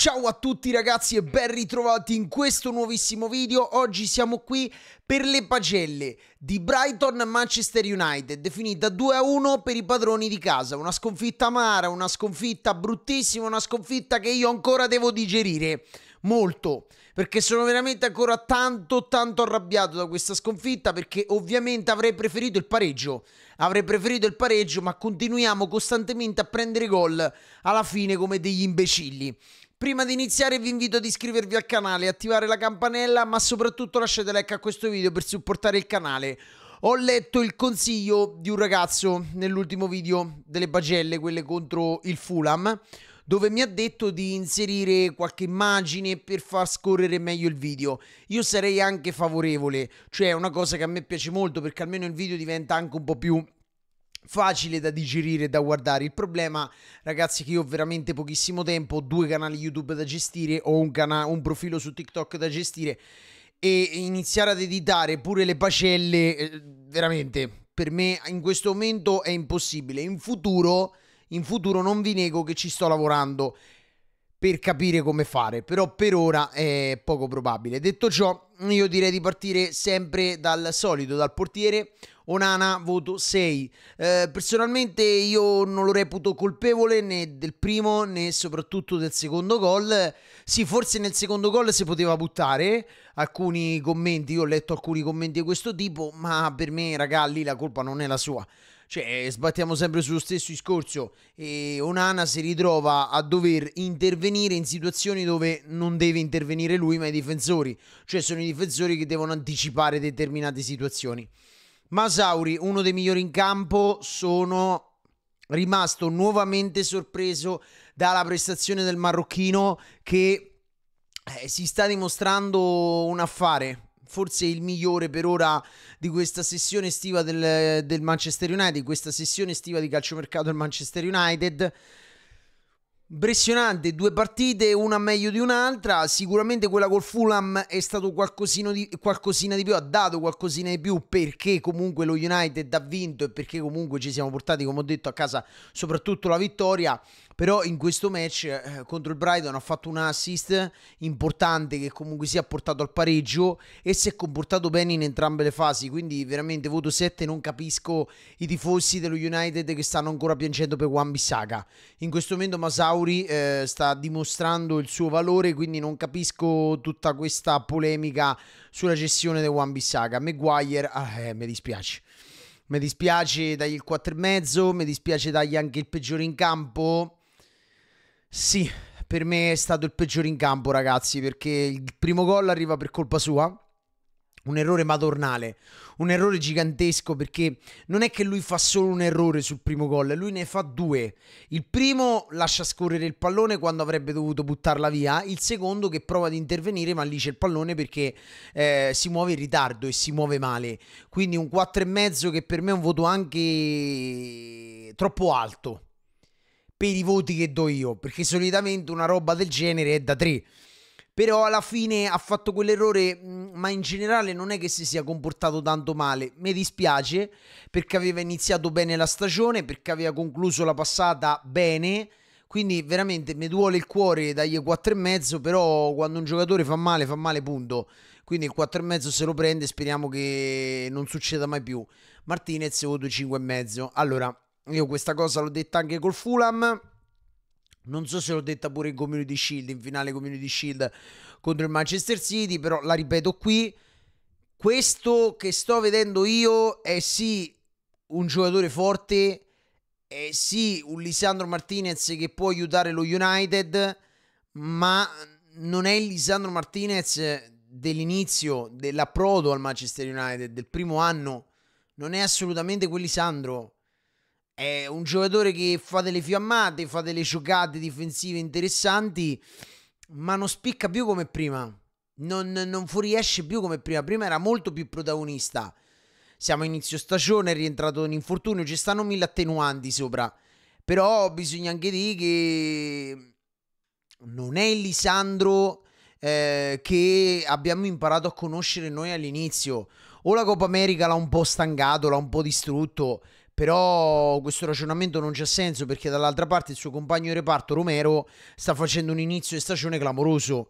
Ciao a tutti ragazzi e ben ritrovati in questo nuovissimo video. Oggi siamo qui per le pagelle di Brighton Manchester United, finita 2-1 per i padroni di casa. Una sconfitta amara, una sconfitta bruttissima, una sconfitta che io ancora devo digerire molto perché sono veramente ancora tanto tanto arrabbiato da questa sconfitta perché ovviamente avrei preferito il pareggio avrei preferito il pareggio ma continuiamo costantemente a prendere gol alla fine come degli imbecilli Prima di iniziare vi invito ad iscrivervi al canale, attivare la campanella, ma soprattutto lasciate like a questo video per supportare il canale. Ho letto il consiglio di un ragazzo nell'ultimo video delle bagelle, quelle contro il Fulham, dove mi ha detto di inserire qualche immagine per far scorrere meglio il video. Io sarei anche favorevole, cioè è una cosa che a me piace molto perché almeno il video diventa anche un po' più facile da digerire e da guardare. Il problema, ragazzi, è che io ho veramente pochissimo tempo, ho due canali YouTube da gestire, ho un, cana- un profilo su TikTok da gestire e iniziare ad editare pure le pacelle, eh, veramente, per me in questo momento è impossibile. In futuro, in futuro non vi nego che ci sto lavorando per capire come fare, però per ora è poco probabile. Detto ciò, io direi di partire sempre dal solito, dal portiere. Onana voto 6. Eh, personalmente io non lo reputo colpevole né del primo né soprattutto del secondo gol. Sì, forse nel secondo gol si poteva buttare alcuni commenti, io ho letto alcuni commenti di questo tipo, ma per me, ragà, lì la colpa non è la sua. Cioè, eh, sbattiamo sempre sullo stesso discorso. E Onana si ritrova a dover intervenire in situazioni dove non deve intervenire lui, ma i difensori. Cioè, sono i difensori che devono anticipare determinate situazioni. Masauri, uno dei migliori in campo, sono rimasto nuovamente sorpreso dalla prestazione del marocchino che eh, si sta dimostrando un affare forse il migliore per ora di questa sessione estiva del, del Manchester United, questa sessione estiva di calciomercato del Manchester United. Impressionante, due partite, una meglio di un'altra. Sicuramente quella col Fulham è stato di, qualcosina di più, ha dato qualcosina di più perché comunque lo United ha vinto e perché comunque ci siamo portati, come ho detto, a casa soprattutto la vittoria però in questo match eh, contro il Brighton ha fatto un assist importante che comunque si è portato al pareggio e si è comportato bene in entrambe le fasi, quindi veramente voto 7 non capisco i tifosi dello United che stanno ancora piangendo per Juan Bissaga. In questo momento Masauri eh, sta dimostrando il suo valore, quindi non capisco tutta questa polemica sulla gestione di Juan Bissaga. Maguire, ah, eh, mi dispiace. Mi dispiace dargli il 4,5, mi dispiace dargli anche il peggiore in campo. Sì, per me è stato il peggiore in campo, ragazzi, perché il primo gol arriva per colpa sua. Un errore madornale, un errore gigantesco perché non è che lui fa solo un errore sul primo gol, lui ne fa due. Il primo lascia scorrere il pallone quando avrebbe dovuto buttarla via, il secondo che prova ad intervenire ma lì c'è il pallone perché eh, si muove in ritardo e si muove male. Quindi un 4,5 che per me è un voto anche troppo alto per i voti che do io, perché solitamente una roba del genere è da 3. Però alla fine ha fatto quell'errore, ma in generale non è che si sia comportato tanto male. Mi dispiace perché aveva iniziato bene la stagione, perché aveva concluso la passata bene. Quindi veramente mi duole il cuore dagli e mezzo, però quando un giocatore fa male, fa male punto. Quindi il e mezzo se lo prende, speriamo che non succeda mai più. Martinez voto mezzo. Allora, io questa cosa l'ho detta anche col Fulham. Non so se l'ho detta pure in Community Shield, in finale Community Shield contro il Manchester City, però la ripeto qui. Questo che sto vedendo io è sì un giocatore forte, è sì un Lisandro Martinez che può aiutare lo United, ma non è il Lisandro Martinez dell'inizio, dell'approdo al Manchester United, del primo anno. Non è assolutamente quel Lisandro è un giocatore che fa delle fiammate, fa delle giocate difensive interessanti, ma non spicca più come prima. Non, non fuoriesce più come prima. Prima era molto più protagonista. Siamo a inizio stagione, è rientrato in infortunio, ci stanno mille attenuanti sopra. Però bisogna anche dire che non è il Lisandro eh, che abbiamo imparato a conoscere noi all'inizio. O la Coppa America l'ha un po' stangato, l'ha un po' distrutto, però questo ragionamento non c'è senso perché dall'altra parte il suo compagno di reparto Romero sta facendo un inizio di stagione clamoroso.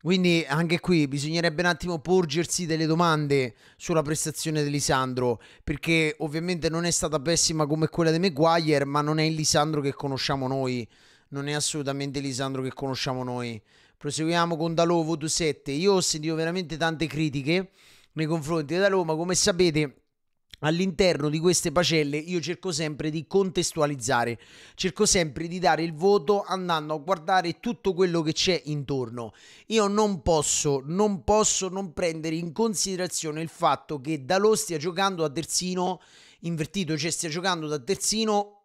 Quindi anche qui bisognerebbe un attimo porgersi delle domande sulla prestazione di Lisandro, perché ovviamente non è stata pessima come quella di Maguire, ma non è il Lisandro che conosciamo noi, non è assolutamente il Lisandro che conosciamo noi. Proseguiamo con Dalovo 27. Io ho sentito veramente tante critiche nei confronti di Dalovo, ma come sapete all'interno di queste pagelle io cerco sempre di contestualizzare, cerco sempre di dare il voto andando a guardare tutto quello che c'è intorno. Io non posso, non posso non prendere in considerazione il fatto che Dalò stia giocando a terzino invertito, cioè stia giocando da terzino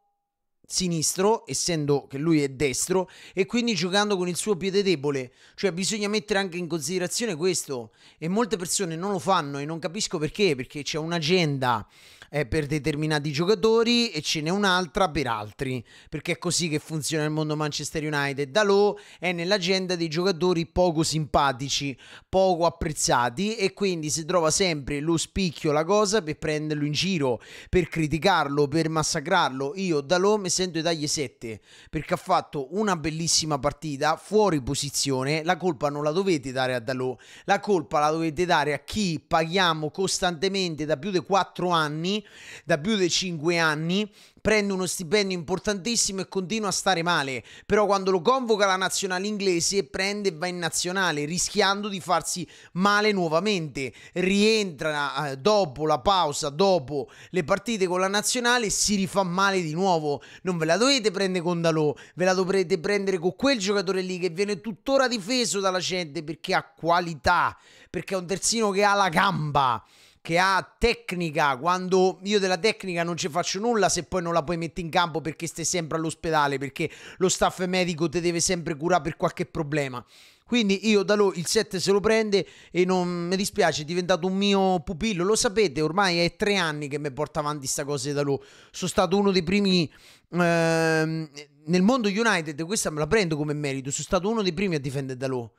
sinistro, essendo che lui è destro, e quindi giocando con il suo piede debole. Cioè bisogna mettere anche in considerazione questo. E molte persone non lo fanno e non capisco perché, perché c'è un'agenda è eh, per determinati giocatori e ce n'è un'altra per altri, perché è così che funziona il mondo Manchester United. Dalò è nell'agenda dei giocatori poco simpatici, poco apprezzati e quindi si trova sempre lo spicchio, la cosa per prenderlo in giro, per criticarlo, per massacrarlo. Io Dalò mi sento tagli 7 perché ha fatto una bellissima partita fuori posizione, la colpa non la dovete dare a Dalò, la colpa la dovete dare a chi paghiamo costantemente da più di 4 anni da più di 5 anni, prende uno stipendio importantissimo e continua a stare male. Però quando lo convoca la nazionale inglese prende e va in nazionale, rischiando di farsi male nuovamente. Rientra eh, dopo la pausa, dopo le partite con la nazionale e si rifà male di nuovo. Non ve la dovete prendere con Dalò, ve la dovrete prendere con quel giocatore lì che viene tuttora difeso dalla gente perché ha qualità, perché è un terzino che ha la gamba che ha tecnica, quando io della tecnica non ci faccio nulla se poi non la puoi mettere in campo perché stai sempre all'ospedale, perché lo staff medico ti deve sempre curare per qualche problema. Quindi io da loro il 7 se lo prende e non mi dispiace, è diventato un mio pupillo. Lo sapete, ormai è tre anni che mi porta avanti questa cosa da loro. Sono stato uno dei primi... Ehm, nel mondo United, questa me la prendo come merito, sono stato uno dei primi a difendere da loro.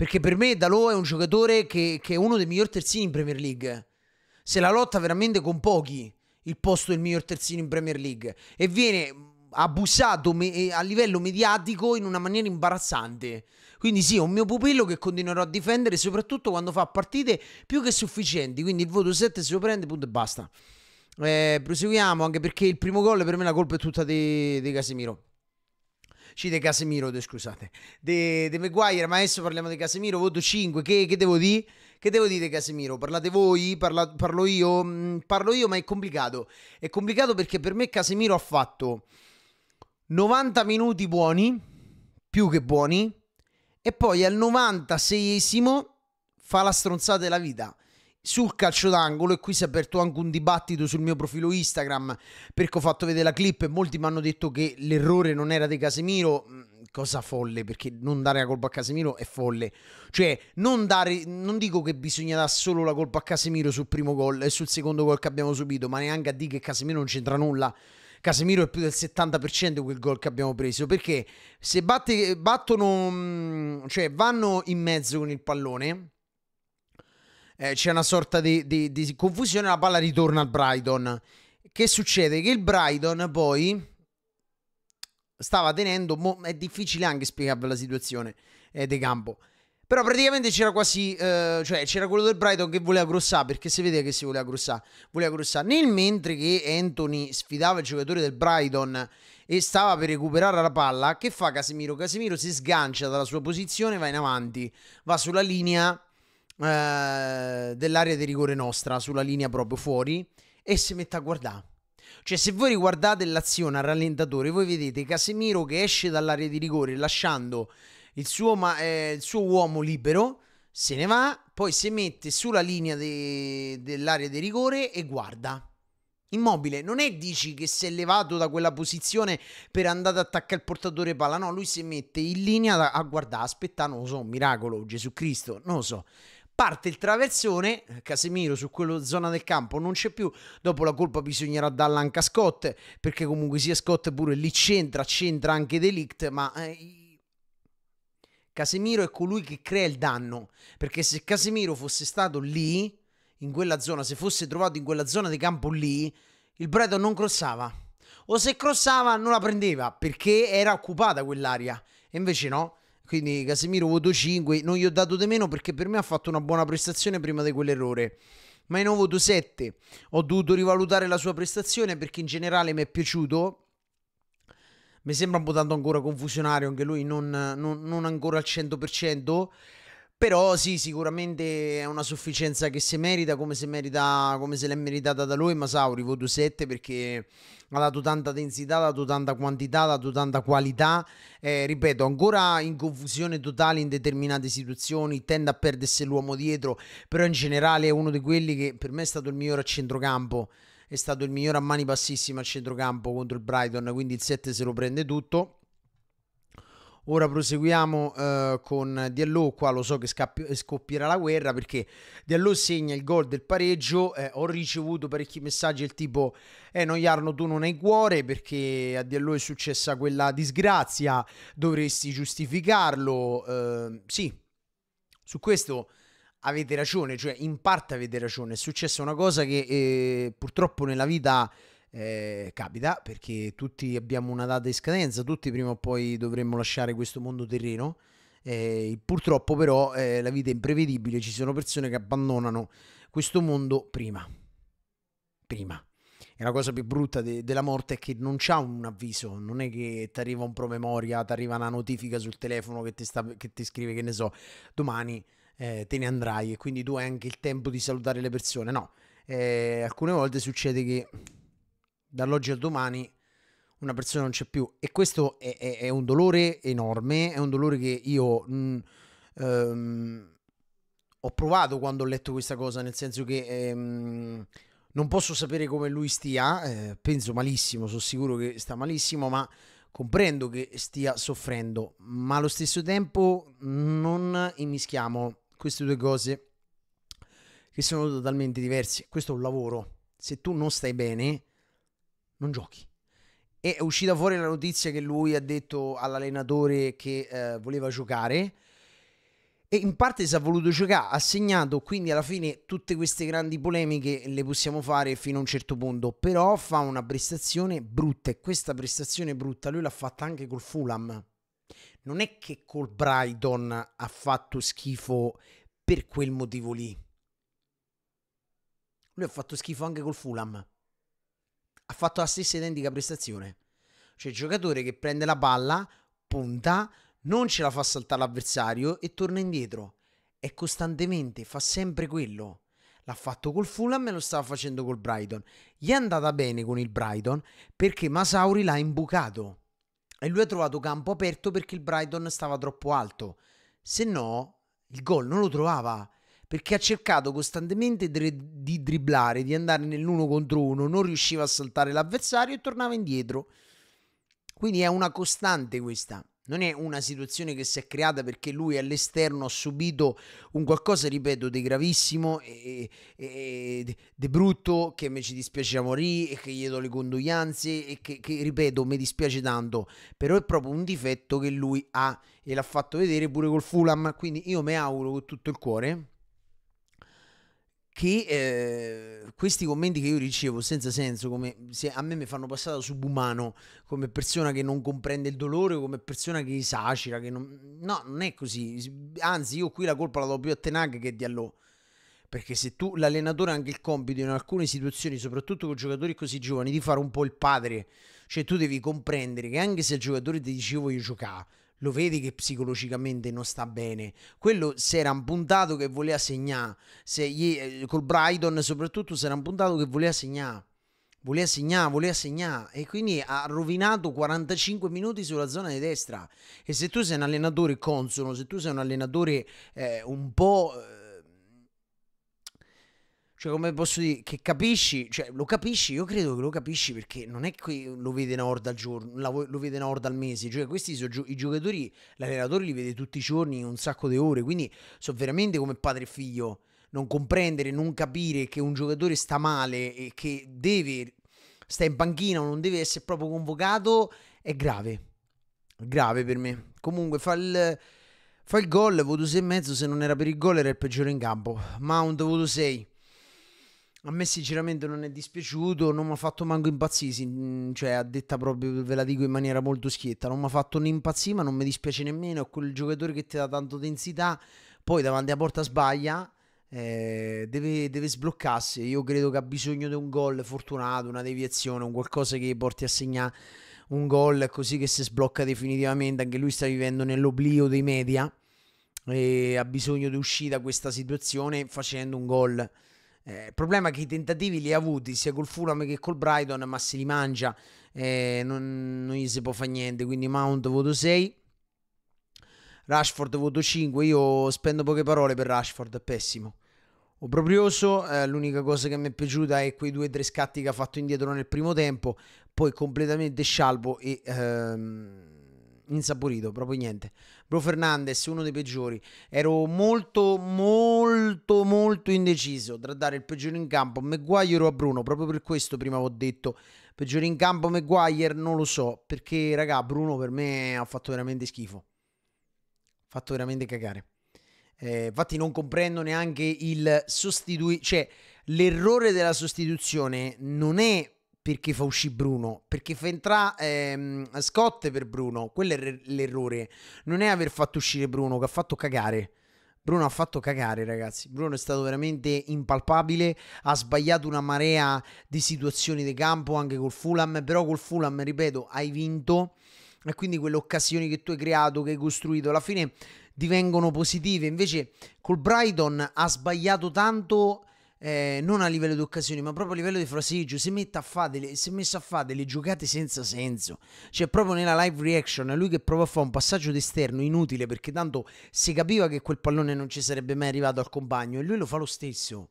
Perché per me Dalò è un giocatore che, che è uno dei migliori terzini in Premier League. Se la lotta veramente con pochi il posto del miglior terzino in Premier League e viene abusato a livello mediatico in una maniera imbarazzante. Quindi sì, è un mio pupillo che continuerò a difendere soprattutto quando fa partite più che sufficienti, quindi il voto 7 se lo prende, punto e basta. Eh, proseguiamo anche perché il primo gol per me la colpa è tutta di, di Casemiro. Sì, De Casemiro, de, scusate. De, de ma adesso parliamo di Casemiro, voto 5. Che, che devo dire? Che devo dire di Casemiro? Parlate voi? Parla, parlo io? Mm, parlo io, ma è complicato. È complicato perché per me Casemiro ha fatto 90 minuti buoni, più che buoni, e poi al 96esimo fa la stronzata della vita sul calcio d'angolo e qui si è aperto anche un dibattito sul mio profilo Instagram perché ho fatto vedere la clip e molti mi hanno detto che l'errore non era di Casemiro mm, cosa folle perché non dare la colpa a Casemiro è folle cioè non dare non dico che bisogna dare solo la colpa a Casemiro sul primo gol e sul secondo gol che abbiamo subito ma neanche a dire che Casemiro non c'entra nulla Casemiro è più del 70% quel gol che abbiamo preso perché se batte, battono mm, cioè vanno in mezzo con il pallone eh, c'è una sorta di, di, di confusione, la palla ritorna al Brighton. Che succede? Che il Brighton poi stava tenendo, mo, è difficile anche spiegarvi la situazione eh, di campo. Però praticamente c'era quasi, eh, cioè c'era quello del Brighton che voleva grossare, perché si vede che si voleva grossare, voleva grossare. Nel mentre che Anthony sfidava il giocatore del Brighton e stava per recuperare la palla, che fa Casemiro? Casemiro si sgancia dalla sua posizione, va in avanti, va sulla linea eh, dell'area di rigore nostra, sulla linea proprio fuori, e si mette a guardare. Cioè, se voi riguardate l'azione al rallentatore, voi vedete Casemiro che esce dall'area di rigore lasciando il suo, ma, eh, il suo uomo libero, se ne va, poi si mette sulla linea de- dell'area di rigore e guarda. Immobile, non è dici che si è levato da quella posizione per andare ad attaccare il portatore palla, no, lui si mette in linea a guardare, aspettare, non lo so, un miracolo, Gesù Cristo, non lo so parte il traversone, Casemiro su quella zona del campo non c'è più, dopo la colpa bisognerà darla anche a Scott, perché comunque sia Scott pure lì c'entra, c'entra anche Delict, ma... Eh, Casemiro è colui che crea il danno, perché se Casemiro fosse stato lì, in quella zona, se fosse trovato in quella zona di campo lì, il Breton non crossava. O se crossava non la prendeva perché era occupata quell'area. E invece no, quindi Casemiro voto 5, non gli ho dato di meno perché per me ha fatto una buona prestazione prima di quell'errore. Ma in voto 7. Ho dovuto rivalutare la sua prestazione perché in generale mi è piaciuto. Mi sembra un po' tanto ancora confusionario, anche lui non, non, non ancora al 100%. Però sì, sicuramente è una sufficienza che si merita, come se, merita, come se l'è meritata da lui Masauri, voto 7 perché ha dato tanta densità, ha dato tanta quantità, ha dato tanta qualità. Eh, ripeto, ancora in confusione totale in determinate situazioni, tende a perdersi l'uomo dietro, però in generale è uno di quelli che per me è stato il migliore a centrocampo, è stato il migliore a mani bassissime a centrocampo contro il Brighton, quindi il 7 se lo prende tutto. Ora proseguiamo eh, con Diallo, qua lo so che scappi- scoppierà la guerra perché Diallo segna il gol del pareggio, eh, ho ricevuto parecchi messaggi del tipo eh no Jarno tu non hai cuore perché a Diallo è successa quella disgrazia, dovresti giustificarlo, eh, sì, su questo avete ragione, cioè in parte avete ragione, è successa una cosa che eh, purtroppo nella vita eh, capita perché tutti abbiamo una data di scadenza, tutti prima o poi dovremmo lasciare questo mondo terreno. Eh, purtroppo però eh, la vita è imprevedibile, ci sono persone che abbandonano questo mondo prima. Prima. E la cosa più brutta de- della morte è che non c'è un avviso, non è che ti arriva un promemoria, ti arriva una notifica sul telefono che ti, sta, che ti scrive che ne so, domani eh, te ne andrai e quindi tu hai anche il tempo di salutare le persone. No, eh, alcune volte succede che dall'oggi al domani una persona non c'è più e questo è, è, è un dolore enorme, è un dolore che io mh, mm, ehm, ho provato quando ho letto questa cosa, nel senso che ehm, non posso sapere come lui stia, eh, penso malissimo, sono sicuro che sta malissimo, ma comprendo che stia soffrendo, ma allo stesso tempo non immischiamo queste due cose che sono totalmente diverse. Questo è un lavoro. Se tu non stai bene, non giochi. E è uscita fuori la notizia che lui ha detto all'allenatore che eh, voleva giocare. E in parte si è voluto giocare, ha segnato, quindi alla fine tutte queste grandi polemiche le possiamo fare fino a un certo punto, però fa una prestazione brutta e questa prestazione brutta lui l'ha fatta anche col Fulham. Non è che col Brighton ha fatto schifo per quel motivo lì. Lui ha fatto schifo anche col Fulham ha fatto la stessa identica prestazione. Cioè, giocatore che prende la palla, punta, non ce la fa saltare l'avversario e torna indietro. E costantemente, fa sempre quello. L'ha fatto col Fulham e lo stava facendo col Brighton. Gli è andata bene con il Brighton perché Masauri l'ha imbucato. E lui ha trovato campo aperto perché il Brighton stava troppo alto. Se no, il gol non lo trovava perché ha cercato costantemente di dribblare, di andare nell'uno contro uno, non riusciva a saltare l'avversario e tornava indietro. Quindi è una costante questa. Non è una situazione che si è creata perché lui all'esterno ha subito un qualcosa, ripeto, di gravissimo e, e, di brutto che mi ci dispiace a morire e che gli do le condoglianze e che, che, ripeto, mi dispiace tanto. Però è proprio un difetto che lui ha e l'ha fatto vedere pure col Fulham. Quindi io mi auguro con tutto il cuore che eh, questi commenti che io ricevo senza senso, come se a me mi fanno passare da subumano, come persona che non comprende il dolore, come persona che esagera, che non... no, non è così. Anzi, io qui la colpa la do più a Tenag che a Diallo. Perché se tu, l'allenatore ha anche il compito in alcune situazioni, soprattutto con giocatori così giovani, di fare un po' il padre. Cioè tu devi comprendere che anche se il giocatore ti dice voglio giocare, lo vedi che psicologicamente non sta bene. Quello si era un puntato che voleva segnare, se gli, eh, col Brighton soprattutto si era un puntato che voleva segnare. Voleva segnare, voleva segnare e quindi ha rovinato 45 minuti sulla zona di destra. E se tu sei un allenatore consono, se tu sei un allenatore eh, un po' eh, cioè, come posso dire, che capisci, cioè, lo capisci, io credo che lo capisci perché non è che lo vede una orda al giorno, lo vede una orda al mese, cioè questi sono gio- i giocatori, l'allenatore li vede tutti i giorni un sacco di ore, quindi sono veramente come padre e figlio, non comprendere, non capire che un giocatore sta male e che deve, sta in panchina o non deve essere proprio convocato, è grave, grave per me. Comunque fa il... Fa il gol, voto 6 mezzo, se non era per il gol era il peggiore in campo. Mount, voto 6. A me sinceramente non è dispiaciuto, non mi ha fatto manco impazzire, mm, cioè a detta proprio ve la dico in maniera molto schietta, non mi ha fatto né impazzire ma non mi dispiace nemmeno, è quel giocatore che ti dà tanto densità, poi davanti a porta sbaglia, eh, deve, deve, sbloccarsi, io credo che ha bisogno di un gol fortunato, una deviazione, un qualcosa che porti a segnare un gol così che si sblocca definitivamente, anche lui sta vivendo nell'oblio dei media e ha bisogno di uscire da questa situazione facendo un gol eh, il problema è che i tentativi li ha avuti sia col Fulham che col Brighton, ma se li mangia eh, non, non, gli si può fare niente. Quindi Mount voto 6, Rashford voto 5. Io spendo poche parole per Rashford, è pessimo. Obrobioso, eh, l'unica cosa che mi è piaciuta è quei due o tre scatti che ha fatto indietro nel primo tempo, poi completamente scialbo e ehm, insaporito, proprio niente. Bro Fernandez, uno dei peggiori. Ero molto, molto, molto indeciso tra dare il peggiore in campo a Maguire o a Bruno. Proprio per questo prima ho detto peggiore in campo Maguire, non lo so. Perché, raga, Bruno per me ha fatto veramente schifo. Ha fatto veramente cagare. Eh, infatti non comprendo neanche il sostituire... Cioè, l'errore della sostituzione non è perché fa uscire Bruno, perché fa entrare ehm, Scott per Bruno, quello è l'errore, non è aver fatto uscire Bruno che ha fatto cagare. Bruno ha fatto cagare, ragazzi. Bruno è stato veramente impalpabile. Ha sbagliato una marea di situazioni di campo anche col Fulham. Però col Fulham, ripeto, hai vinto. E quindi quelle occasioni che tu hai creato, che hai costruito, alla fine divengono positive. Invece col Brighton ha sbagliato tanto eh, non a livello di occasioni, ma proprio a livello di fraseggio, si, si è messo a fare delle giocate senza senso. Cioè, proprio nella live reaction, lui che prova a fare un passaggio d'esterno inutile perché tanto si capiva che quel pallone non ci sarebbe mai arrivato al compagno e lui lo fa lo stesso.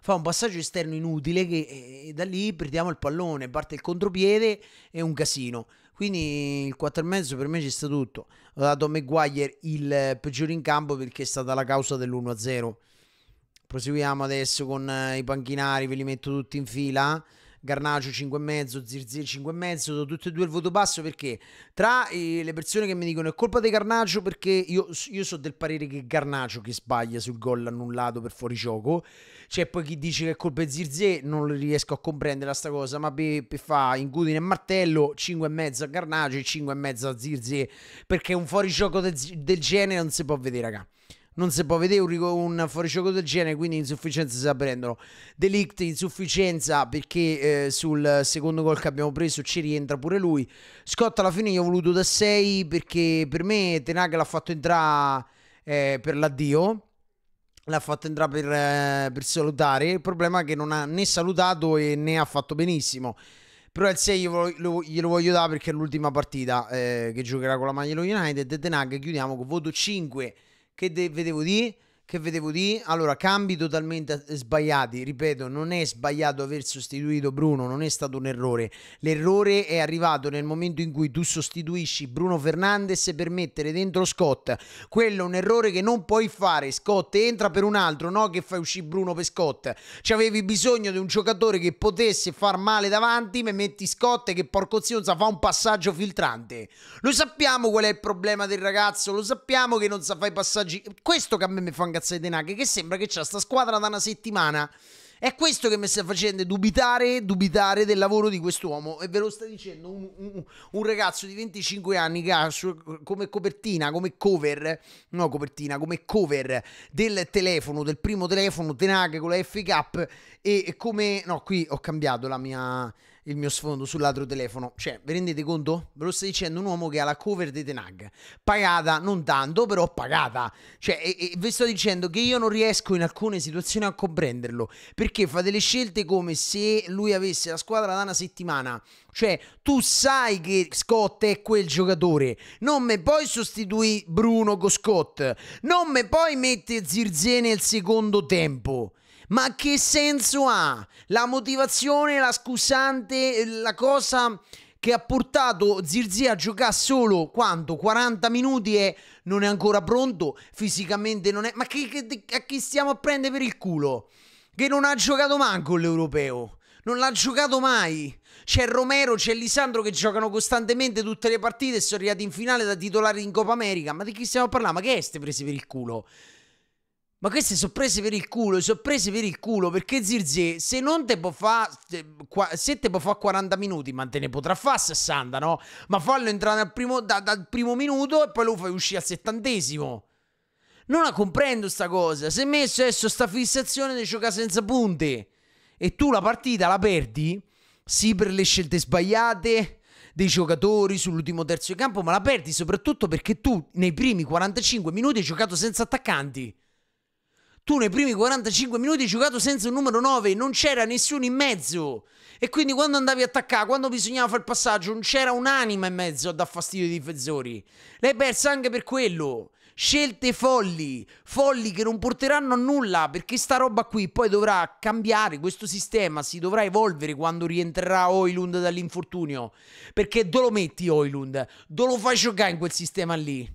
Fa un passaggio esterno inutile che eh, e da lì perdiamo il pallone, parte il contropiede e un casino. Quindi il 4,5 per me ci sta tutto. Ho dato a Maguire il eh, peggiore in campo perché è stata la causa dell'1-0. Proseguiamo adesso con eh, i panchinari, ve li metto tutti in fila. Garnacio 5,5, Zirzir 5,5, do tutti e due il voto basso perché tra eh, le persone che mi dicono è colpa di Garnaccio perché io, io so del parere che è Garnaccio che sbaglia sul gol annullato per fuori gioco, c'è poi chi dice che è colpa di Zirzir, non riesco a comprendere sta cosa, ma Peppe fa incudine e martello 5,5 a Garnaccio e 5,5 a Zirzir perché un fuorigioco del, del genere non si può vedere raga non si può vedere un, un fuoricioco del genere, quindi insufficienza si prendono. Delict insufficienza perché eh, sul secondo gol che abbiamo preso ci rientra pure lui. Scott alla fine gli ho voluto da 6 perché per me Tenag l'ha fatto entrare eh, per l'addio. L'ha fatto entrare per, eh, per salutare. Il problema è che non ha né salutato e né ha fatto benissimo. Però il 6 glielo, glielo, glielo voglio dare perché è l'ultima partita eh, che giocherà con la maglia United. E Tenag chiudiamo con voto 5 che de- vedevo dire? che vedevo di allora cambi totalmente eh, sbagliati ripeto non è sbagliato aver sostituito Bruno non è stato un errore l'errore è arrivato nel momento in cui tu sostituisci Bruno Fernandes per mettere dentro Scott quello è un errore che non puoi fare Scott entra per un altro no che fai uscire Bruno per Scott avevi bisogno di un giocatore che potesse far male davanti ma metti Scott che porco zionza fa un passaggio filtrante lo sappiamo qual è il problema del ragazzo lo sappiamo che non sa fare i passaggi questo che a me mi fa incazzare cazzo di Tenag, che sembra che c'è sta squadra da una settimana. È questo che mi sta facendo dubitare, dubitare del lavoro di quest'uomo. E ve lo sta dicendo un, un, un ragazzo di 25 anni che ha su, come copertina, come cover, no copertina, come cover del telefono, del primo telefono Tenag con la FK e, e come... No, qui ho cambiato la mia il mio sfondo sul ladro telefono. Cioè, vi rendete conto? Ve lo sto dicendo un uomo che ha la cover di Tenag. Pagata, non tanto, però pagata. Cioè, e, e vi sto dicendo che io non riesco in alcune situazioni a comprenderlo. Perché fa delle scelte come se lui avesse la squadra da una settimana. Cioè, tu sai che Scott è quel giocatore. Non me poi sostituì Bruno con Scott. Non me poi mette Zirzene nel secondo tempo. Ma che senso ha? La motivazione, la scusante, la cosa che ha portato Zirzi a giocare solo quanto? 40 minuti e non è ancora pronto, fisicamente non è... Ma che, che, a chi stiamo a prendere per il culo? Che non ha giocato manco l'europeo, non l'ha giocato mai. C'è Romero, c'è Lisandro che giocano costantemente tutte le partite e sono arrivati in finale da titolare in Copa America. Ma di chi stiamo a parlare? Ma che è ste prese per il culo? Ma queste sono prese per il culo, sono prese per il culo perché Zirze se non te può fare se te può fare 40 minuti, ma te ne potrà fare 60, no? Ma fallo entrare dal primo, da, dal primo minuto e poi lo fai uscire al settantesimo. Non la comprendo sta cosa. Se messo adesso sta fissazione di giocare senza punte e tu la partita la perdi, sì per le scelte sbagliate dei giocatori sull'ultimo terzo di campo, ma la perdi soprattutto perché tu nei primi 45 minuti hai giocato senza attaccanti tu nei primi 45 minuti hai giocato senza un numero 9, non c'era nessuno in mezzo. E quindi quando andavi a attaccare, quando bisognava fare il passaggio, non c'era un'anima in mezzo a dar fastidio ai difensori. L'hai persa anche per quello. Scelte folli, folli che non porteranno a nulla, perché sta roba qui poi dovrà cambiare, questo sistema si dovrà evolvere quando rientrerà Oilund dall'infortunio. Perché dove lo metti Oilund? Dove lo fai giocare in quel sistema lì?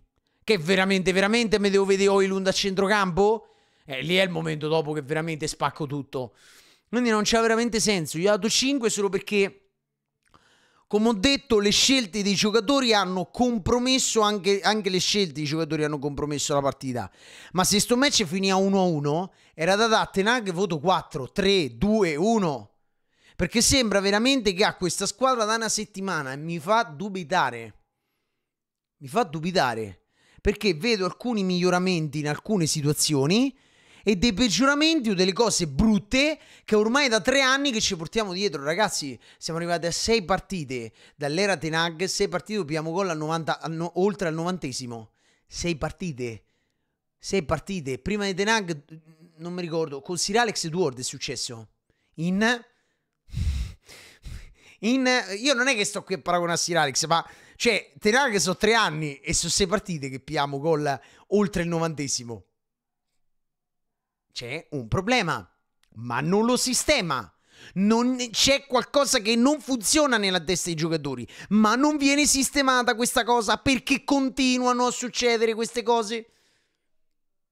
Che veramente, veramente mi devo vedere Oilund a centrocampo? eh, lì è il momento dopo che veramente spacco tutto. Quindi non c'ha veramente senso. Io ho dato 5 solo perché come ho detto, le scelte dei giocatori hanno compromesso anche, anche, le scelte dei giocatori hanno compromesso la partita. Ma se sto match finì a 1-1, era da Dattenag voto 4, 3, 2, 1. Perché sembra veramente che a questa squadra da una settimana e mi fa dubitare. Mi fa dubitare. Perché vedo alcuni miglioramenti in alcune situazioni e dei peggioramenti o delle cose brutte che ormai da tre anni che ci portiamo dietro. Ragazzi, siamo arrivati a sei partite dall'era Tenag, sei partite abbiamo gol al 90, al no, oltre al novantesimo. Sei partite. Sei partite. Prima di Tenag, non mi ricordo, con Sir Alex Edward è successo. In... In, io non è che sto qui a paragonare Sir Alex, ma cioè, Tenag sono tre anni e sono sei partite che piamo gol oltre il novantesimo c'è un problema, ma non lo sistema. Non c'è qualcosa che non funziona nella testa dei giocatori, ma non viene sistemata questa cosa perché continuano a succedere queste cose.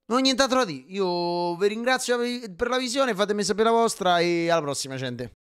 Non ho nient'altro da dire. Io vi ringrazio per la visione, fatemi sapere la vostra e alla prossima gente.